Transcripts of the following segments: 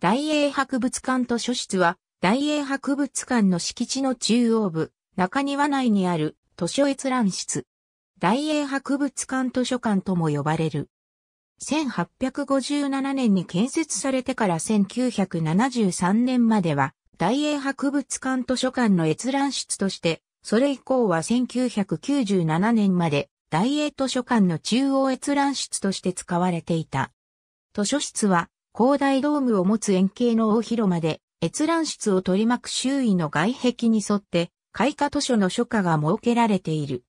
大英博物館図書室は、大英博物館の敷地の中央部、中庭内にある図書閲覧室。大英博物館図書館とも呼ばれる。1857年に建設されてから1973年までは、大英博物館図書館の閲覧室として、それ以降は1997年まで大英図書館の中央閲覧室として使われていた。図書室は広大ドームを持つ円形の大広間で、閲覧室を取り巻く周囲の外壁に沿って、開花図書の書架が設けられている。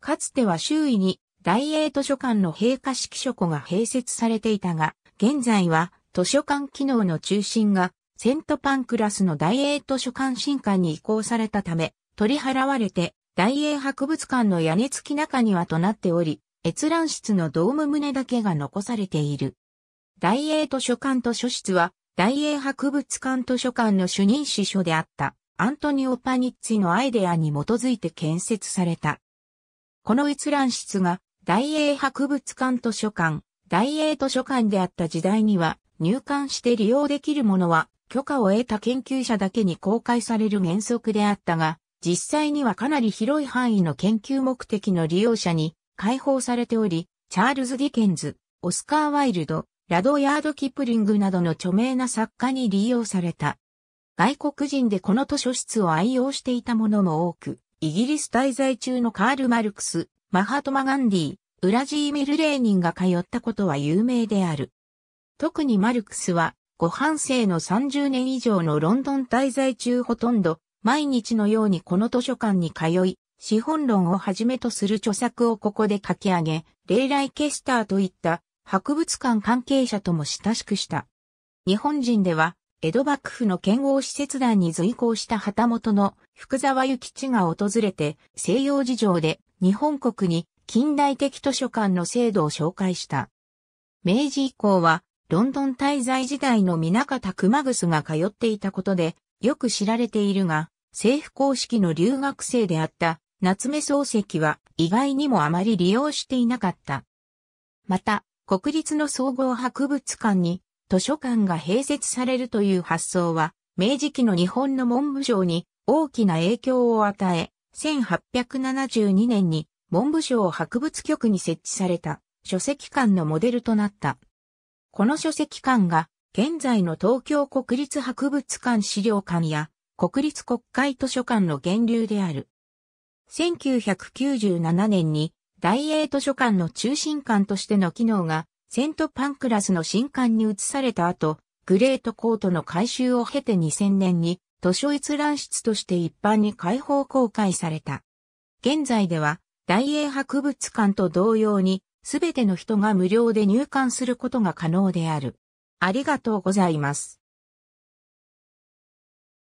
かつては周囲に大英図書館の閉花式書庫が併設されていたが、現在は図書館機能の中心がセントパンクラスの大英図書館新館に移行されたため、取り払われて大英博物館の屋根付き中庭となっており、閲覧室のドーム棟だけが残されている。大英図書館図書室は、大英博物館図書館の主任司書であった、アントニオ・パニッツィのアイデアに基づいて建設された。この閲覧室が、大英博物館図書館、大英図書館であった時代には、入館して利用できるものは、許可を得た研究者だけに公開される原則であったが、実際にはかなり広い範囲の研究目的の利用者に開放されており、チャールズ・ディケンズ、オスカー・ワイルド、ラドヤード・キプリングなどの著名な作家に利用された。外国人でこの図書室を愛用していた者も多く、イギリス滞在中のカール・マルクス、マハトマ・ガンディ、ウラジーミル・レーニンが通ったことは有名である。特にマルクスは、ご半生の30年以上のロンドン滞在中ほとんど、毎日のようにこの図書館に通い、資本論をはじめとする著作をここで書き上げ、例来ケスターといった博物館関係者とも親しくした。日本人では、江戸幕府の剣豪使節団に随行した旗本の福沢諭吉が訪れて西洋事情で日本国に近代的図書館の制度を紹介した。明治以降はロンドン滞在時代の南方熊楠が通っていたことでよく知られているが政府公式の留学生であった夏目漱石は意外にもあまり利用していなかった。また国立の総合博物館に図書館が併設されるという発想は、明治期の日本の文部省に大きな影響を与え、1872年に文部省博物局に設置された書籍館のモデルとなった。この書籍館が現在の東京国立博物館資料館や国立国会図書館の源流である。1997年に大英図書館の中心館としての機能が、セントパンクラスの新館に移された後、グレートコートの改修を経て2000年に、図書閲覧室として一般に開放公開された。現在では、大英博物館と同様に、すべての人が無料で入館することが可能である。ありがとうございます。